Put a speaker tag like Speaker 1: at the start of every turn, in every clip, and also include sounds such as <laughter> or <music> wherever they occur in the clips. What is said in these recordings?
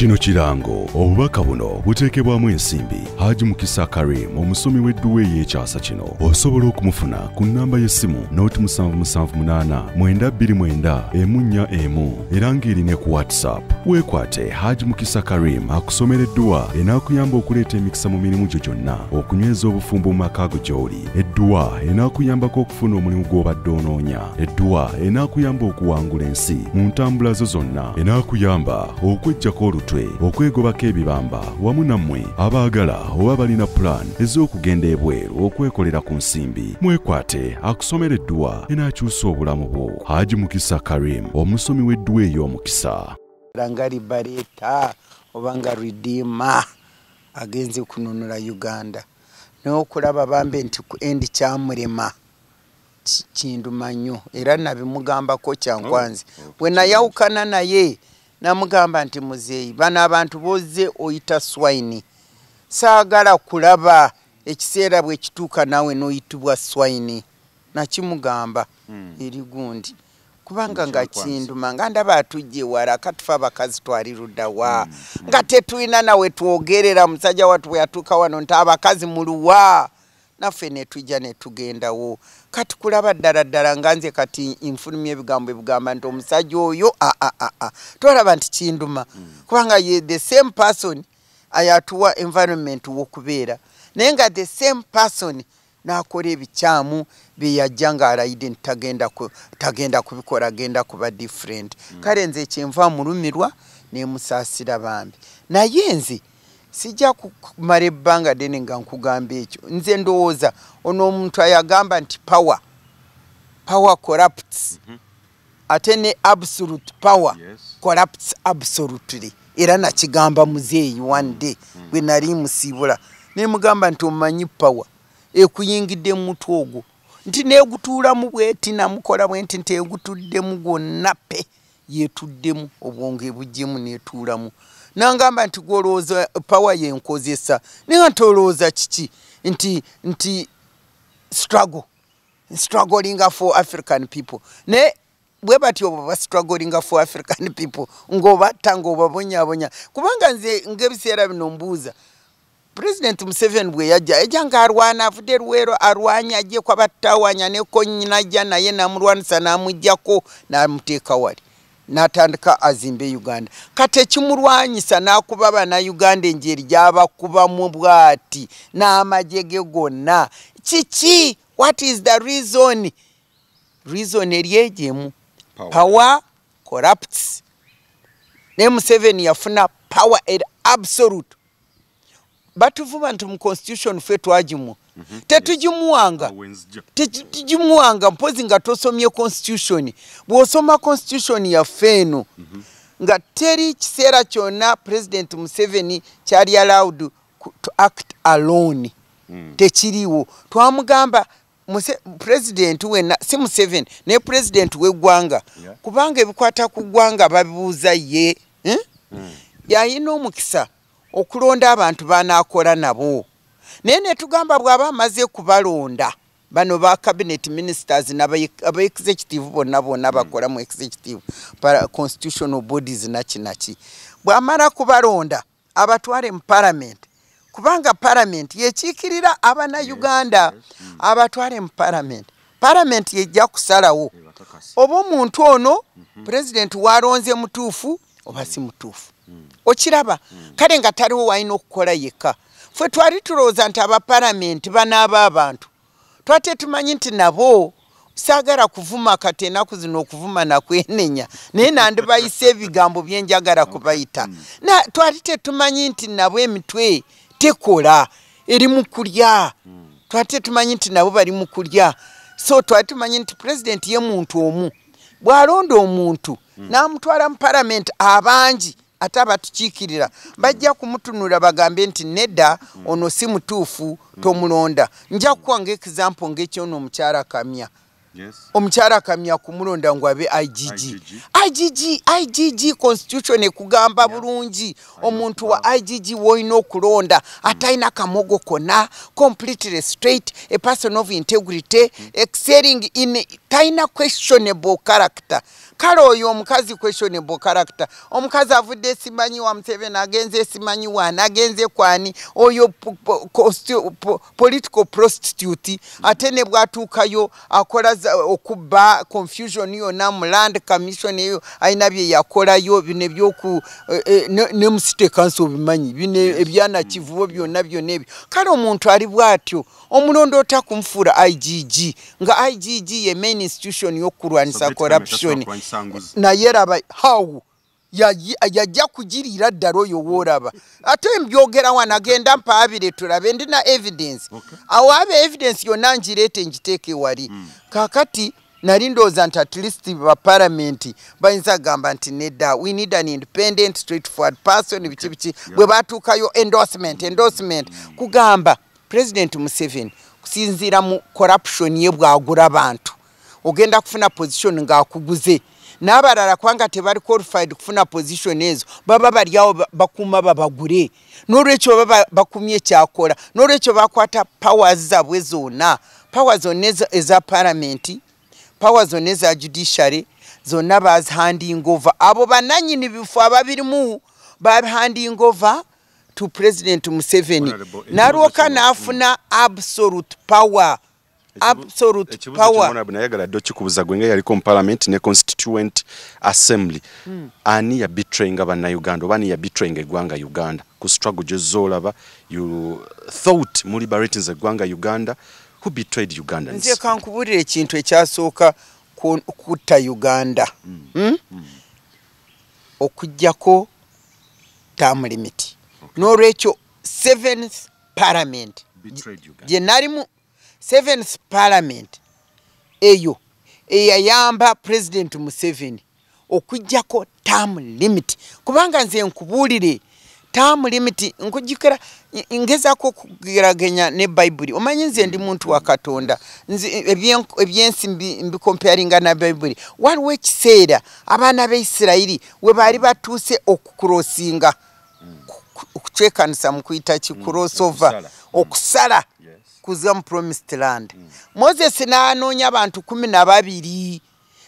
Speaker 1: kino kirango obubaka buno buteekebwamu ensimbi haji mukisa karim omusomi w'edduwa ey'ekyasa kino osobola okumufuna ku nnamba y'essimu noti 778 era ng'erina ku whatsapp weekwate haji mukisa karim akusomera edduwa enaakuyamba okuleeta emikisa mu mirimu gyo gyonna okunyweza obufumbo mu maka go gy'oli edduwa enaakuyambako okufuna omulimu gw'obadde onoonya edduwa enaakuyamba okuwangula ensi mu ntambula zo zonna enaakuyamba okweggyako olutu mitwe okwegobako ebibamba wamu nammwe abaagala oba balina pulaani ez'okugenda ebweru okwekolera ku nsimbi mwekwate akusomereddwa enaakyusa obulamu bwo haji mukisa karim omusomi w'edduwa ey'omukisa
Speaker 2: nga libaleeta oba nga ridiima agenzi kununula uganda nayokulaba bambe nti endi kyamulema kindumanyo era nabimugambako kyankwanzi oh, oh. bwe nayawukana naye namugamba nti muzeeyi bano abantu bozze oyita swaini saagala kulaba ekiseera bwe kituuka naawe n'oyitibwa swaini nakimugamba hmm. eri gundi kubanga nga kinduma nga ndaba atujje wala katufe abakazi twaliruddawa hmm, hmm. nga tetulina nawe twogerera musajja watu bwe yatuuka wano nti abakazi muluwa naffe netujja netugendawo kati kulaba ddala ddala nga nze kati nfulumya ebigambo ebigamba nti omusajja oyo aa aa twalaba nti kinduma hmm. kubanga ye the same person ayatuwa environment wokubeera naye nga the same person nakola ebikyamu byeyajja nga alayide ntitagenda kubikola agenda kuba different hmm. kale nze kyenva mulumirwa nemusaasira bambi naye nze sijja kumala ebbanga ddene nga nkugamba ekyo nze ndowooza ono omuntu ayagamba nti power power corrupts mhm. ate ne absolute power corrupts absolutely era nakigamba muzeeyi one mm. day bwe mm. nali musiibula nemugamba nti omumanyi power ekuyingidde mumutwe ogwo nti negutuulamu bweti namukola bwe nti nti egutuddemu gwonna pe yetuddemu obwonge bugimu netuulamu nangamba nti gwolowooza power yenkozesa naye nti olowooza kiki nti nti struggle struggling for african people naye bwe batyo baba struggling for african people ngobatta ngaobabonyabonya kubanga nze ngaebiseera bino mbuuza president museveni bwe yajja ejja ngaalwana avudde lwero alwanya ajjekw abatta awanya neko nyinajja naye namulwanisa namugjako namuteeka wali natandika azimbe Uganda kate kimulwanyisa nakubaba na Uganda enjeri jaba kuba mu bwati na majege gona chichi what is the reason reason eriyejemu power. power corrupts M7 yafuna power at absolute batuvuma nti mu constitution fetwajimu Mhm. tetugimuwanga tetugimuwanga mpozi nga tosomye constitution bw'osoma constitution yaffe eno mhm. nga teri kiseera kyonna president museveni kyali allowed to act alone mm. tekiriwo twamugamba president wena si museveni naye president weggwanga kubanga ebikwata ku ggwanga babibuuza ye eh? mm. yayina omukisa okulonda abantu banaakola nabo naye netugamba bw'aba amaze kubalonda bano ba cabinet ministers naba executive bonna bonna hmm. bakola mu executive constitutional bodies nakinaki bw'amala kubalonda abatwale mu parliament kubanga parliament yekiikirira abanauganda hmm. abatwale mu parliament parliament yejja kusalawo oba omuntu ono mhm. president walonze mutuufu oba si mutuufu hmm. okiraba kale nga taliwo waalina okukola yekka fwe twali tulooza nti abapalamenti banaaba abantu twate tumanyi nti nabo saagala kuvuma kati ennaku zino okuvuma nakwenenya naye nandibayisa ebigambo byenjagala kubayita na twali tetumanyi nti nabo emitwe tekola eri mukulya twate tumanyi nti nabo bali mukulya so twali tumanyi nti pulezidenti ye muntu omu bw'alonda omuntu hmm. n'amutwala mu palamenti abangi ate abatukiikirira bajja kumutunula bagambe nti nedda ono si mutuufu tomulonda nja kukuwa ngaekizampo ngaekyono omukyala kamya omukyala kamya kumulonda ngu abe igg igg igg constitution ekugamba bulungi omuntu wa igg woolina okulonda mm. atalina kamogo kona completely straight a person of integrity mm. excelling in talina questionable character kale oyo omukazi questionable character omukazi avudde simanyi wa mseveni agenze simanyi wana agenze kwani oyo political prostitute ate ne bwatuukayo akola okubba confusion yona mu land commission eyo ayina bye yakolayo bino ebyoku eh, eh, ne musite kansi obimanyi bino ebyanakivubo byonna byona ebyo kale omuntu ali bwatyo omulondo otakumufuura igg nga igg ye main institution yokulwanisa corruption musanguzi naye raba hawu yajja kugirira ddala oyo woraba ate mbyogera wanagenda mpaabire tulabe ndina evidence okay. awaaba evidence yonna ngireete ngiteeke wali mm. kakati nali ndowooza nti at least bapalamenti bayinza kugamba nti nedda we need an independent straightforward person biki okay. biki bwe yeah. batuukayo endorsement endorsement mm. kugamba president museveni kusinziira mu corruption ye bwagura bantu ogenda kufuna position ng'akuguze n'abarara kwanga tebari qualified kufuna position ezo baba yao bakuma babagure norecho baba bakumye cyakora norecho bakwata powers zaabwe zonna powers zoneza eza parliament powers zoneza eza judiciary baz bazihanding over abo bananyini mu ababirimu babihanding over to president museveni n'alwoka n'afuna absolute power absolute power nayagala dde okikubuza gwe nga yaliko
Speaker 1: mupalamenti ne constituent assembly mm. ani ya betrayinga bannauganda oba ani ya betrayinga eggwanga uganda ku struggle gyozoolaba you thought mu liberatins eggwanga uganda who betrayed uganda
Speaker 2: nze kankubulira ekintu ekyasooka kutta uganda mm. Mm? Mm. okugjako tam limit okay. n'olwekyo seventh paramenti gye nalimu Seventh Parliament eyo eyayamba President Museveni okujjako term limit kubanga nze nkubulire term limit nkujikira ngezako kugiragenya ne Bible omanyi nze ndi muntu wa Katonda ebyensi mbikomparinga na Bible one which said abana be Israeli we bali batuse okukrosinga okucekanisa mukuyita kikrosova mm, okusala kuzza mu promised land mm. moses n'anoonya abantu kumi na babiri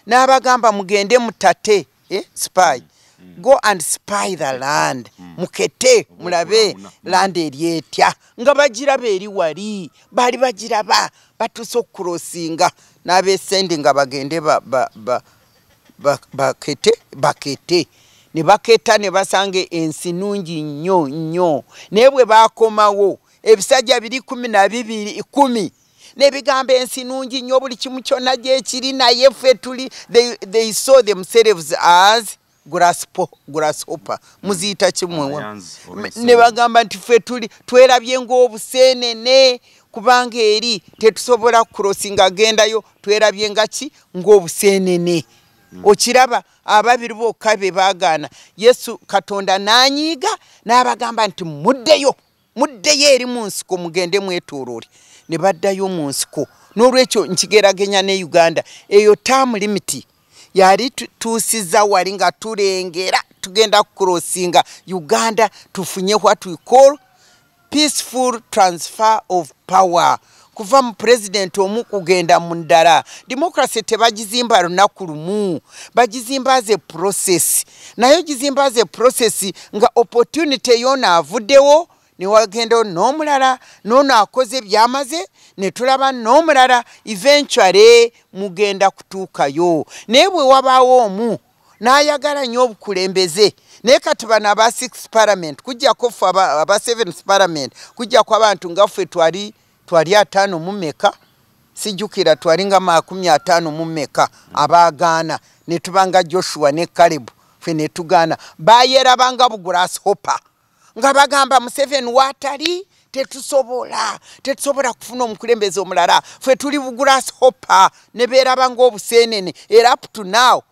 Speaker 2: n'abagamba mugende mutate eh, spy mm. go and spy the land mm. mukete mulabe land eri etya nga bagiraba eri wali bali bagiraba batuse okukurosinga n'abesendi nga bagende bakete ba, ba, ba, ba, ba, ne baketa ne basange ensi nungi nnyo nnyo naye bwe baakomawo ebisajja biri kumi na bibiri ikumi n'ebigambo ensi nungi nnyo buli kimu kyonna gyekiri naye ffe tuli they saw themselves as grasshopper muziyita kimwe ne bagamba nti ffe tuli twerabye ng'obuseenene kubanga eri tetusobola kurosi ngaagendayo twerabye ngaki ng'obuseenene hmm. okiraba ababiri bokka be baagaana yesu katonda naanyiiga n'abagamba nti muddeyo muddeyo eri mu nsiko mugende mwetoloole ne baddayo mu nsiko n'olwekyo nkigeragenya ne uganda eyo taamu limiti yali tuusiza wali nga tulengera tugenda kukurosinga uganda tufunye what we call peaceful transfer of power kuva mu purezidenti omu kugenda mu ndala demokrasi tebagizimba lunaku lumu bagizimba ze prosesi naye gizimba ze prosesi nga opportunity yona avuddewo niwagenda n'omulala n'ono akoze byamaze ne tulaba n'omulala eventuale mugenda kutuukayo naye bwe wabaawo omu n'ayagala nnyo obukulembeze naye kati bano aba six parliament kujjako ffe aba seven parliament kujjaku abantu nga ffe twali twali ataano mumeka sijjukira twali nga makumi ataano mumeka abaagaana ne tubanga joshua ne kalebu ffe ne tugaana baayerabanga bugrasshoper nga bagamba museveni watali tetusobola tetusobola kufuna omukulembeze omulala fe tuli bugrasshope neberabanga obusenene era up to now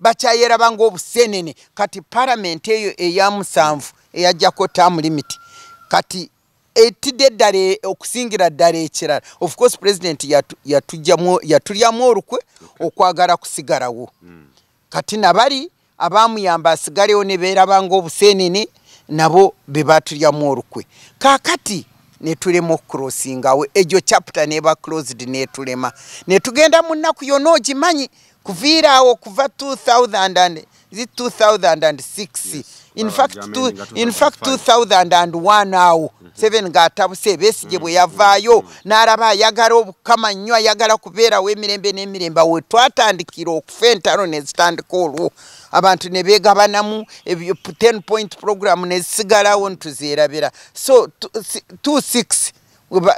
Speaker 2: bakyayerabanga obusenene kati paramenti eyo eya musanvu eyajjako tamu limiti kati etidde ddala e, okusingira ddala ekirala of course president yatulyamu olukwe okwagala kusigalawo hmm. kati nabali abamuyamba asigalewo neberabanga obusenene nabo be batulyamu olukwe kaakati netulema okukurosingawo egyo chapita neba closed netulema netugenda munaku yona ogimanyi kuviiraawo kuva 2000 2001awo 7 ngaatabuse besige bwe mhm, yavaayo mhm. n'araba ayagala obukama nnywa ayagala kubeerawo emirembe n'emirembe awe twatandikira okufa entalo nezitandika olwo abantu nebegabanamu ebyo 10 point program nezisigalawo ntuzerabira so 26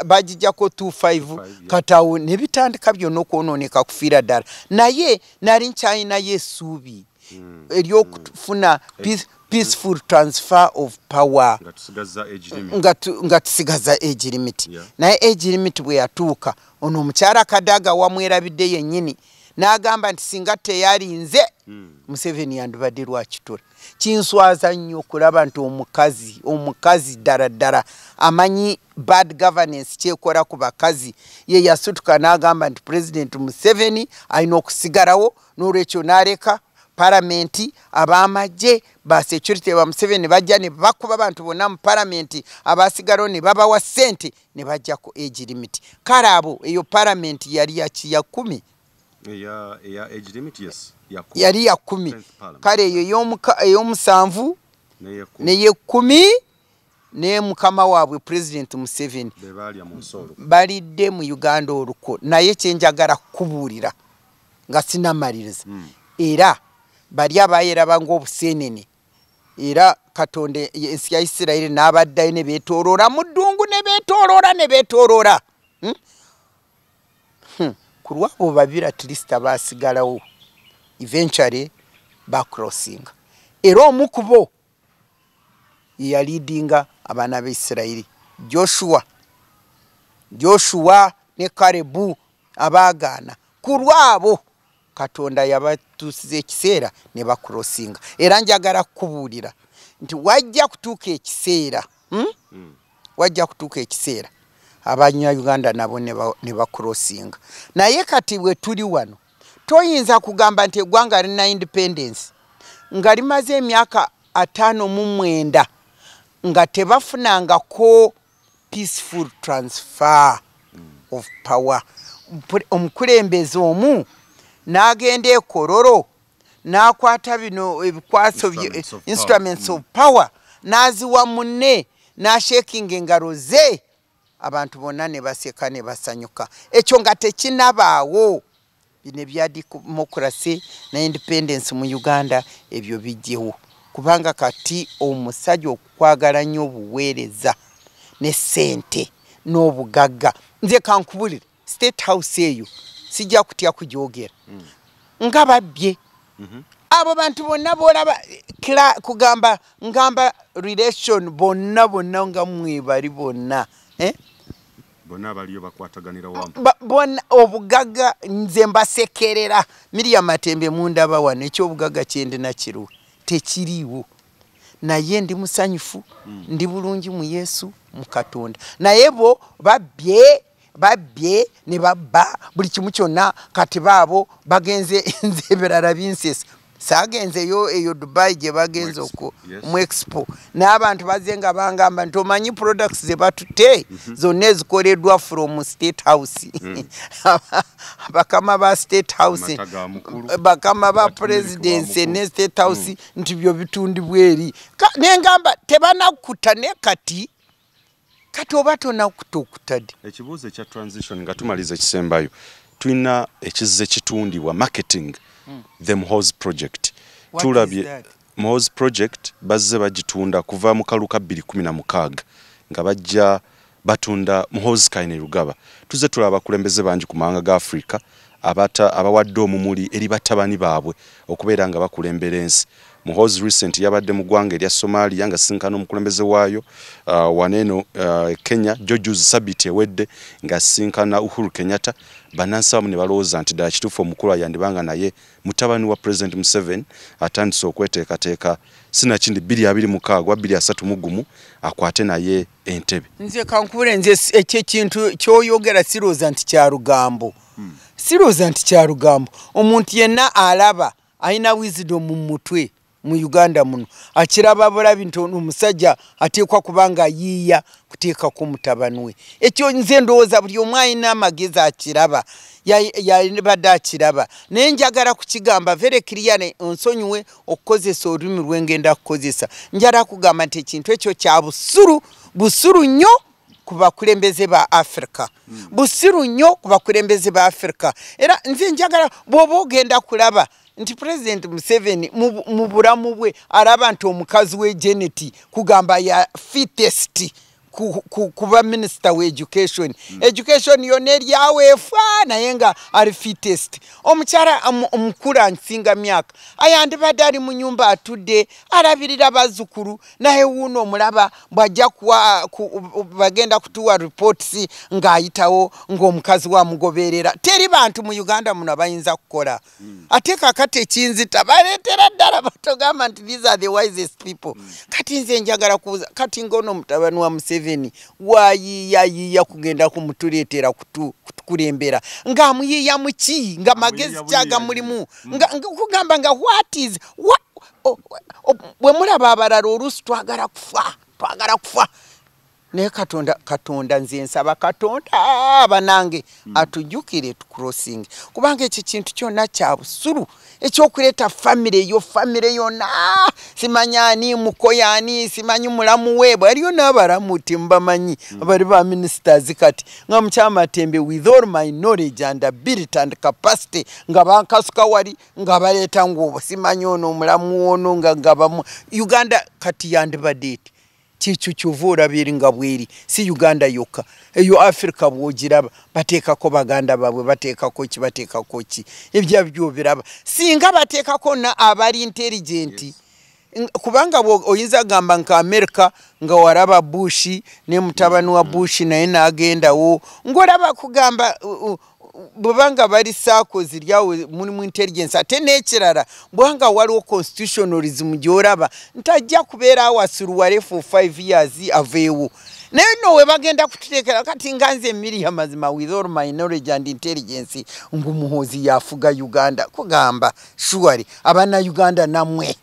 Speaker 2: bagijjako 25 katawo nebitandika byonna okwonooneka kufiira ddala naye nali nkyayinayo essuubi hmm. eryokufuna hmm. eh, eh. peaceful transfer of power nga tusigaza age limit naye age limit bwe yatuuka ono omukyala kadaga wamwerabidde yennyini n'agamba nti singa teyali nze museveni yandibadde lwakitula kinswaza nnyo okulaba nti omukazi omukazi ddala ddala amanyi bad governance kyekola ku bakazi ye yasutuka n'agamba nti president museveni alina okusigalawo n'olwekyo n'aleka palamenti abamajje ba security ba museveni bajja ne bakuba abantu bonna mu palamenti abasigalawo ne babawa sente ne bajjaku agi limit kale abo eyo palamenti yali yakiya kumi
Speaker 1: ya age limit yes
Speaker 2: yakuba yali ya 10 kale iyo yomusanvu ne ye 10 ne mukama wabwe president mu 7 bali de mu Uganda oruko naye kyenjagara kuburira nga sinamaririza mm. era bali abayera bango obusenene era katonde ensi ya Isirayiri n'abaddayo ne betoolora mu ddungu ne betoolora ne betoolora hmm? ku lwabo babira tirisita basigalawo eventually bacrossing era omu ku bo yeyaliidinga abaana ba isirayiri joshua joshua ne karebu abaagaana ku lwabo katonda yabatuusiza ekiseera ne bakurosinga era njagala kukubuulira nti wajja kutuuka ekiseera hmm? Hmm. wajja kutuuka ekiseera abanywa uganda nabo ne bakrosinga naye kati bwe tuli wano toyinza kugamba nti eggwanga lina independence nga limaze emyaka ataano mu mwenda nga tebafunangako peaceful transfer of power omukulembeze omu n'agenda ekororo n'akwata bino ebikwaso instruments of power n'aziwa munne n'ashakinga engalo ze abantu bonna ne baseka ne basanyuka ekyo nga tekinabaawo bino ebya demokrasi ne independence mu uganda ebyo bijjewo kubanga kati omusajja okukwagala nnyo obuweereza ne sente n'obugagga nze kankubulire state house eyo sijja kutya kujogera mm. nga babbye mm-hmm. abo bantu bonna bolaba kla kugamba ngamba relation bonna bonna nga mwebali bonna eh?
Speaker 1: bonna baliyo bakwataganira ah, wamu
Speaker 2: bonna obugagga nze mbasekerera miriam matembe mundaba wano ekyobugagga kyendi nakiru tekiriiwo naye ndi musanyufu mm. ndi bulungi mu yesu mukatonda naye bo babbye babbye ne babba buli kimu kyonna kati baabo bagenze <laughs> nze ebirala binsesa saagenzeyo eyo eh, dubai gye bagenze mu expo n'abantu bazze nga bangamba nti omanyi products zebatute mhm. zonna ezikoleddwa from state house mm. <laughs> bakama ba state house bakama ba presidence ne state house mm. nti byo bitundibwa eri ne ngamba tebanakkuta ne kati kati oba tonakuta
Speaker 1: okutadi ekibuuzo ekya transition nga tumaliza ekisembayo tulina ekizze kitundibwa marketing mm. the Mhoz project tulabye Mhoz project bazze bagitunda kuva mu kaluka 2016 nga bajja batunda Mhoz kaine rugaba tuze tulaba abakulembeze bangi ku ga Africa abata abawadde omumuli eri batabani baabwe okubeera nga bakulembera ensi muhozi recent yabadde mu ggwanga erya somaliya nga sisinkana omukulembeze waayo uh, waneeno uh, kenya jojus sabit ewedde nga sisinkana uhuru kenyatta bannansi bamu ne balowooza nti ddala kituufu omukulu ayandibanga naye mutabani wa president museven atandise okweteekateeka sinakindi 2 23mu gumu akwate naye entebe
Speaker 2: nze kankubule nze ekyo ekintu kyoyogera sirowooza nti kya lugambo hmm. siroza nti kyalugambo omuntu yenna alaba ayina wisdom mu mutwe mu uganda muno akiraba bulabi nti omusajja ateekwa kubanga yiiya kuteekaku mutabaniwe ekyo nze ndowooza buli omu ayina amagezi akiraba yabadde akiraba naye njagala kukigamba verekiriyane onsonyiwe okukozesa olulimi lwengenda kukozesa njagala kugamba nti ekintu ekyo kya busuru busuru nnyo ku bakulembeze ba afurika mm. busiru nnyo ku bakulembeze ba afurika era nze njagala bw'oba ogenda kulaba nti pulezidenti museveni mu bulamu bwe alaba nti omukazi we geneti kugamba ya fitesti kuba minister wa education mm. education yoneri yawe fa nayenga ari fittest omuchara omukura nsinga myaka ayandi badali mu nyumba atude arabirira bazukuru naye wuno mulaba bwajja kuwa ku, bagenda kutuwa reports ngayitawo ngomukazi wa mugoberera teri bantu mu Uganda muno bayinza kukola mm. ate kakati ekinzi tabaletera ddala batogamba nti these are the wisest people mm. kati nze njagala kuuza kati ngono mutabani wa Museveni. seveni wayiyayiya kugenda kumuturetera kutukurembera ngamuyiya muchii nga magezi chaga mm. kugamba nga what is oh, oh, bwe mulaba abalala oluusi twagala kufa twagala kufa naye katonda katonda nze nsaba katonda abanange hmm. atujukire tukrosing kubanga ekyo kintu kyonna kya busuru ekyokuleeta famire eyo famire yonna simanyani mukoyani simanyi mulamu we bwaliyo n'abalamu ti mbamanyi abali hmm. ba ministers kati nga mukyamatembe with all my knowledge and ability and capacity nga bankasuka wali nga baleeta ngaobo simanyi ono omulamu ono nga ngabamu uganda kati yandibadde eti kikyo kyova olabiri nga bweri si uganda yokka eyo afirika bwogiraba bateekako baganda baabwe bateekako ki bateekako ki ebyabyo biraba singa bateekako na abali intelligenti kubanga oyinza gamba nka amerika nga waraba bushi ne mutabani wa mm. bushi naye naagendawo ngaolaba kugamba uh, uh, bubanga bali sako ziryawo muri mu intelligence atenekerara bwanga wali o constitutionalism gyoraba ntajja kubera awasuru wa refu 5 years avewo naye no we bagenda kutekera kati nganze miri ya mazima with all my knowledge and intelligence ngu muhozi yafuga Uganda kugamba shwari abana Uganda namwe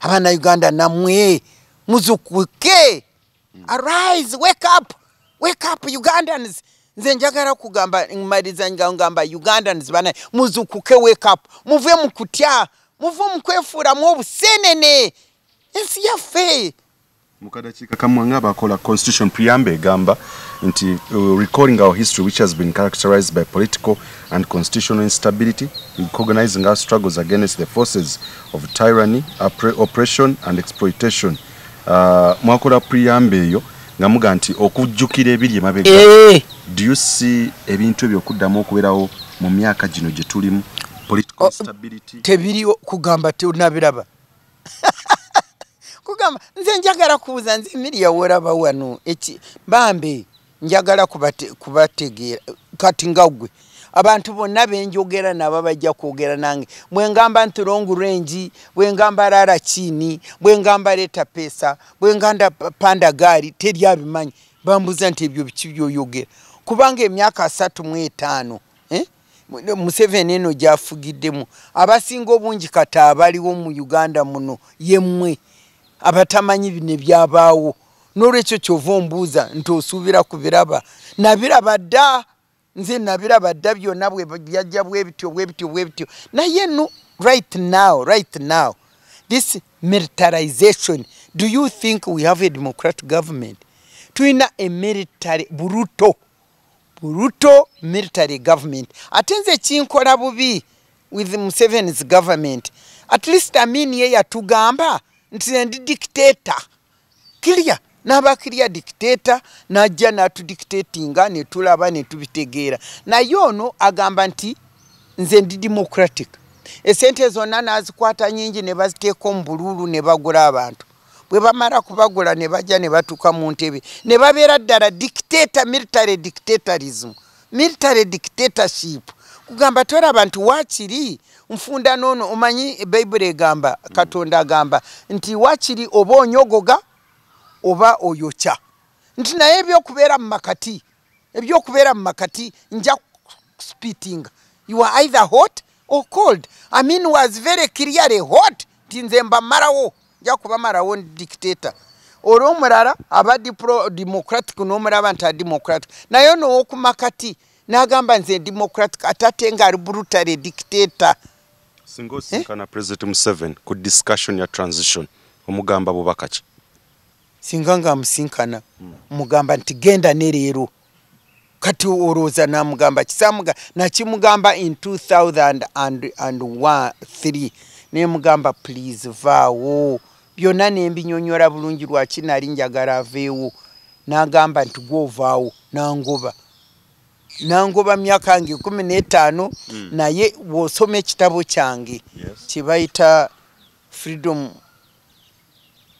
Speaker 2: abana Uganda namwe muzukuke arise wake up wake up ugandans nze njagara kugamba mmaliriza ngamba uganda nzibana muzuku ke wake up muve mu kutya muve mu kwefuulamu obusenene ensi yaffe
Speaker 1: mukadakiika ngaba ng'abakola constitution preamble gamba nti uh, recording our history which has been characterized by political and constitutional instability recognizing our struggles against the forces of tyranny oppression and exploitation uh, mwakola preamble eyo nga muga nti okujjukira ebiri emabega eh! do you see ebintu ebyokuddamu okubeerawo mu myaka gino gye tulimu oh, tebiriwo
Speaker 2: kugamba tonabiraba <laughs> kugamba nze njagala kubuuza nze emiriya woraba wano eki bambe njagala kubategeera kati nga ggwe abantu bonna benjogera nabo bajja kwogera nange bwengamba nti long rangi bwengamba rara kini bwengamba leeta pesa bwenganda panda gaari teryabimanyi bambuuza nti ebyo biki byoyogera kubanga emyaka asatu mu etaano eh? museveni eno gyafugiddemu abasinga obungi kati abaliwo mu uganda muno yemmwe abatamanyi bine byabaawo n'olwekyo kyova ombuuza nti osuubira kubiraba nabiraba dda nze nabiraba dda byonna byajja bwebityo bwebityo bwebityo naye no right now right now this militarization do you think we have a democratic government a military bruto Ruto military government. Atenze chinkola bubi with Museveni's government. At least amini yeye atugamba nti ndi dictator. Kilia naba kilia dictator najja na tu dictating ne tulaba ne tubitegera. Na yono agamba nti nze ndi democratic. Esente zonana azikwata nyingi ne baziteeko mbululu ne bagula abantu. bwe bamara kubagula ne bajja ne batuka mu ntebe ne babeera ddala dictata military dictatorism military dictatorship kugamba tora abantu waakiri nfunda nono omanyi ebaibuli egamba katonda agamba nti waakiri oba onyogoga oba oyokya nti naye ebyokubeera mu makati ebyokubeera mu makati nja spitting you are either hot or cold i mean was very clearly hot nti nze mbamarawo njakuba marawo ndi dictator olwomulala aba dipro democratic n'omulaba nti ademocratic naye nowokumakati nagamba nze democratic atate nga ali brutal dictator
Speaker 1: singa osinkana eh? president museven ku discussion ya transition omugamba bubaka ki
Speaker 2: singa nga amusinkana omugamba nti genda ne leero kati olowooza namugamba kisamuga nakimugamba in 2003 nemugamba please vaawo oh. byonna ne mbinyonyola bulungi lwaki nali njagala aveewo n'agamba nti gwovaawo nangoba nangoba myaka yange ekumi n'etaano hmm. naye bwosoma ekitabo kyange kyebayita freedom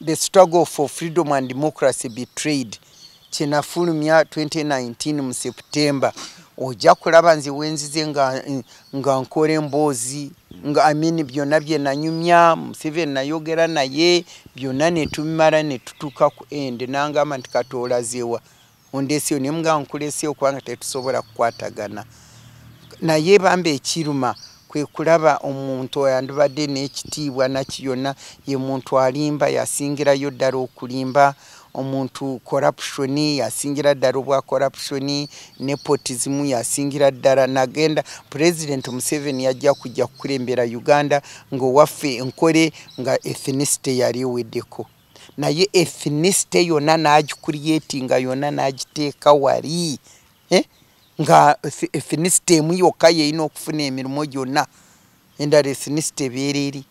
Speaker 2: the struggle for freedom and democracy betrade kyenafulumya 2019 mu september ojja kulaba nziwenzize nga nkola emboozi nga amini byonna bye nanyumya museveni nayogera naye byonna netumimala netutuuka ku ende nangamba nti katoolazewa ondeesiyo naye muga nkuleesiyo kubanga tetusobola kukwatagana naye bamba ekiruma kwe kulaba omuntu oyo andibadde n'ekitiibwa nakyo yonna ye muntu alimba yasingirayo ddala okulimba omuntu corruption yasingira ddala obwa corruption nepotism yasingira ddala nagenda president museveni yajja kujja kukulembera uganda ngaowaffe enkore nga ethnisite yali eweddeko naye ethnisite yonna n'agikuriati nga yonna n'agiteeka wali eh? nga ethnisite emu yokka yeyina okufuna emirimu gyonna endala ethnisite ebeereri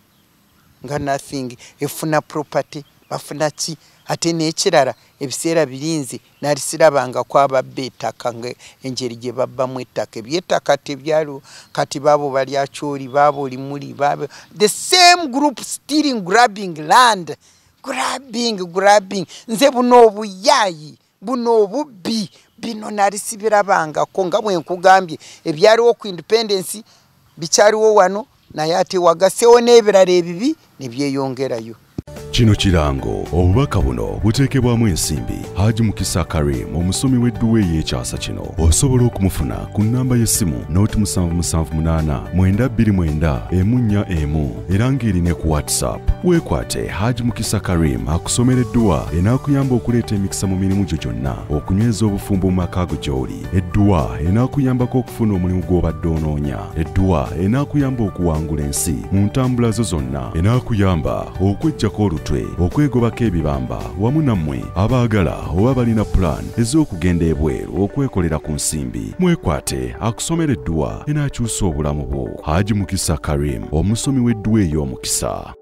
Speaker 2: nga nothing efuna property bafuna ki ate n'ekirala ebiseera birinzi naali sirabangako ababba ettaka nga engeri gye babbamu ettaka ebyettaka tebyalo kati baabo balyacyoli baabo olimuli baabo the same group stealing grabbing land grabbing grabbing nze buno obuyaayi buno obubbi bino naali sibirabangako nga bwe nkugambye ebyaliwo ku independence bikyaliwo wano naye ate wagaseewo n'ebirala ebibi nebyeyongerayo
Speaker 1: kino kirango obubaka buno buteekebwamu ensimbi haji mukisa karim omusomi w'edduwa ey'ekyasa kino osobola okumufuna ku nnamba y'essimu noti 778921emu era ng'erine ku whatsapp weekwate haji mukisa karim akusomera edduwa enaakuyamba okuleeta emikisa mu mirimu gyo gyonna okunyweza obufumbo mu maka go gy'oli edduwa enaakuyambako okufuna omulimu gw'obadde onoonya edduwa enaakuyamba okuwangula ensi mu ntambula zo zonna enaakuyamba okweggyako olu mutwe okwegobako ebibamba wamu nammwe abaagala oba balina pulaani ez'okugenda ebweru okwekolera ku nsimbi mwekwate akusomereddwa enaakyusa obulamu bwo haji mukisa karimu omusomi w'eddwa ey'omukisa